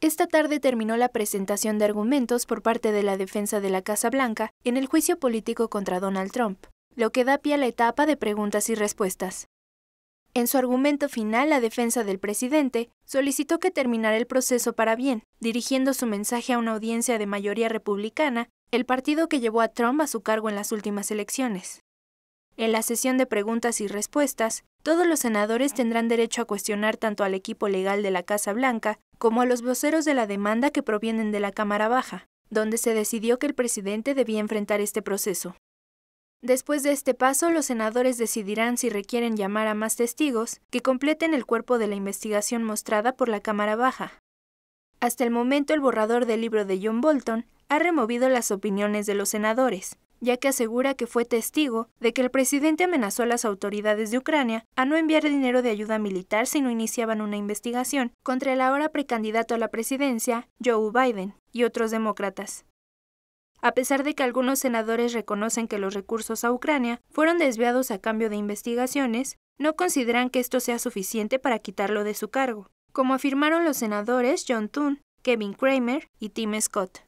Esta tarde terminó la presentación de argumentos por parte de la defensa de la Casa Blanca en el juicio político contra Donald Trump, lo que da pie a la etapa de preguntas y respuestas. En su argumento final, la defensa del presidente solicitó que terminara el proceso para bien, dirigiendo su mensaje a una audiencia de mayoría republicana, el partido que llevó a Trump a su cargo en las últimas elecciones. En la sesión de preguntas y respuestas, todos los senadores tendrán derecho a cuestionar tanto al equipo legal de la Casa Blanca como a los voceros de la demanda que provienen de la Cámara Baja, donde se decidió que el presidente debía enfrentar este proceso. Después de este paso, los senadores decidirán si requieren llamar a más testigos que completen el cuerpo de la investigación mostrada por la Cámara Baja. Hasta el momento, el borrador del libro de John Bolton ha removido las opiniones de los senadores, ya que asegura que fue testigo de que el presidente amenazó a las autoridades de Ucrania a no enviar dinero de ayuda militar si no iniciaban una investigación contra el ahora precandidato a la presidencia, Joe Biden, y otros demócratas. A pesar de que algunos senadores reconocen que los recursos a Ucrania fueron desviados a cambio de investigaciones, no consideran que esto sea suficiente para quitarlo de su cargo, como afirmaron los senadores John Thune, Kevin Kramer y Tim Scott.